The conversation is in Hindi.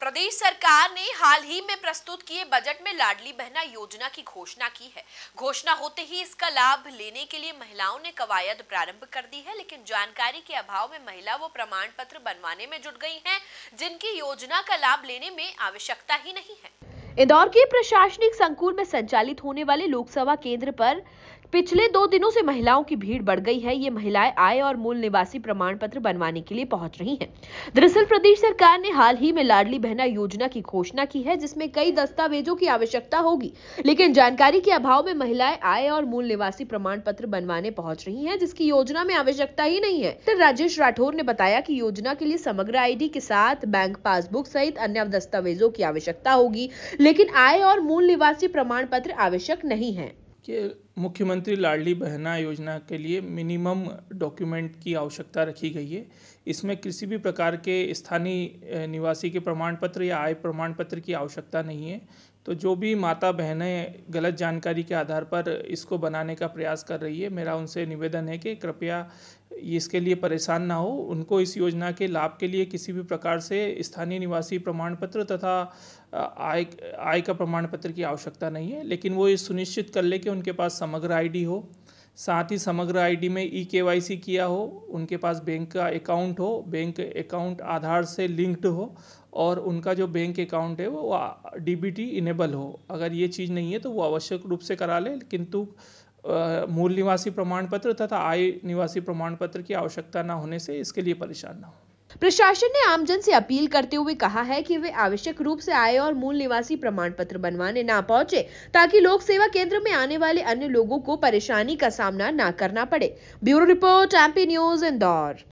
प्रदेश सरकार ने हाल ही में प्रस्तुत किए बजट में लाडली बहना योजना की घोषणा की है घोषणा होते ही इसका लाभ लेने के लिए महिलाओं ने कवायद प्रारंभ कर दी है लेकिन जानकारी के अभाव में महिला वो प्रमाण पत्र बनवाने में जुट गई हैं जिनकी योजना का लाभ लेने में आवश्यकता ही नहीं है इंदौर के प्रशासनिक संकुल में संचालित होने वाले लोकसभा केंद्र पर पिछले दो दिनों से महिलाओं की भीड़ बढ़ गई है ये महिलाएं आय और मूल निवासी प्रमाण पत्र बनवाने के लिए पहुंच रही हैं। दरअसल प्रदेश सरकार ने हाल ही में लाडली बहना योजना की घोषणा की है जिसमें कई दस्तावेजों की आवश्यकता होगी लेकिन जानकारी के अभाव में महिलाएं आय और मूल निवासी प्रमाण पत्र बनवाने पहुँच रही है जिसकी योजना में आवश्यकता ही नहीं है तो राजेश राठौर ने बताया की योजना के लिए समग्र आई के साथ बैंक पासबुक सहित अन्य दस्तावेजों की आवश्यकता होगी लेकिन आय और मूल निवासी प्रमाण पत्र आवश्यक नहीं है कि मुख्यमंत्री लाडली बहना योजना के लिए मिनिमम डॉक्यूमेंट की आवश्यकता रखी गई है इसमें किसी भी प्रकार के स्थानीय निवासी के प्रमाण पत्र या आय प्रमाण पत्र की आवश्यकता नहीं है तो जो भी माता बहनें गलत जानकारी के आधार पर इसको बनाने का प्रयास कर रही है मेरा उनसे निवेदन है कि कृपया इसके लिए परेशान ना हो उनको इस योजना के लाभ के लिए किसी भी प्रकार से स्थानीय निवासी प्रमाण पत्र तथा आय आय का प्रमाण पत्र की आवश्यकता नहीं है लेकिन वो ये सुनिश्चित कर ले कि उनके पास समग्र आईडी हो साथ ही समग्र आईडी में ई के किया हो उनके पास बैंक का अकाउंट हो बैंक अकाउंट आधार से लिंक्ड हो और उनका जो बैंक अकाउंट है वो डीबीटी इनेबल हो अगर ये चीज़ नहीं है तो वो आवश्यक रूप से करा ले किंतु मूल निवासी प्रमाण पत्र तथा आय निवासी प्रमाण पत्र की आवश्यकता न होने से इसके लिए परेशान न हो प्रशासन ने आमजन से अपील करते हुए कहा है कि वे आवश्यक रूप से आए और मूल निवासी प्रमाण पत्र बनवाने ना पहुंचे ताकि लोक सेवा केंद्र में आने वाले अन्य लोगों को परेशानी का सामना ना करना पड़े bureau report MP news Indore